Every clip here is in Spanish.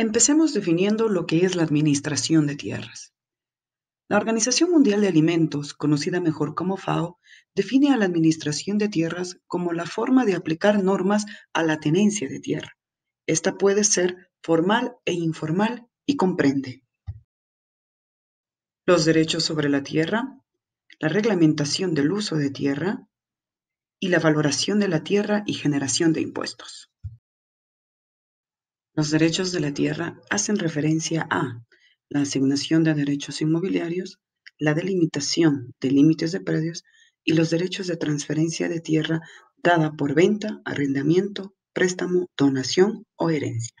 Empecemos definiendo lo que es la administración de tierras. La Organización Mundial de Alimentos, conocida mejor como FAO, define a la administración de tierras como la forma de aplicar normas a la tenencia de tierra. Esta puede ser formal e informal y comprende los derechos sobre la tierra, la reglamentación del uso de tierra y la valoración de la tierra y generación de impuestos. Los derechos de la tierra hacen referencia a la asignación de derechos inmobiliarios, la delimitación de límites de predios y los derechos de transferencia de tierra dada por venta, arrendamiento, préstamo, donación o herencia.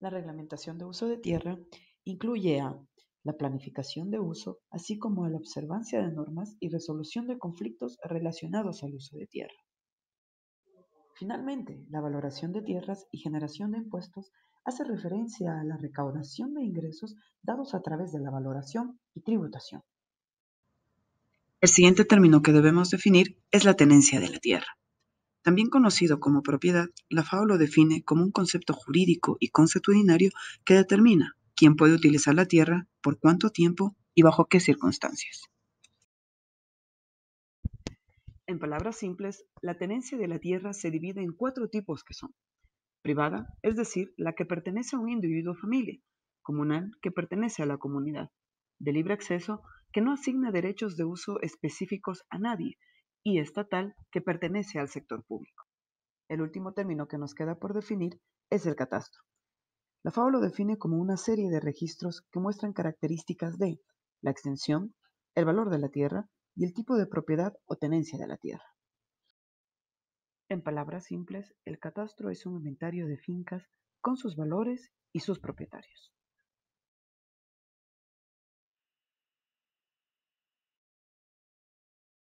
La reglamentación de uso de tierra incluye a la planificación de uso, así como a la observancia de normas y resolución de conflictos relacionados al uso de tierra. Finalmente, la valoración de tierras y generación de impuestos hace referencia a la recaudación de ingresos dados a través de la valoración y tributación. El siguiente término que debemos definir es la tenencia de la tierra. También conocido como propiedad, la FAO lo define como un concepto jurídico y consuetudinario que determina quién puede utilizar la tierra, por cuánto tiempo y bajo qué circunstancias. En palabras simples, la tenencia de la tierra se divide en cuatro tipos que son privada, es decir, la que pertenece a un individuo o familia, comunal, que pertenece a la comunidad, de libre acceso, que no asigna derechos de uso específicos a nadie, y estatal, que pertenece al sector público. El último término que nos queda por definir es el catastro. La FAO lo define como una serie de registros que muestran características de la extensión, el valor de la tierra, y el tipo de propiedad o tenencia de la tierra. En palabras simples, el catastro es un inventario de fincas con sus valores y sus propietarios.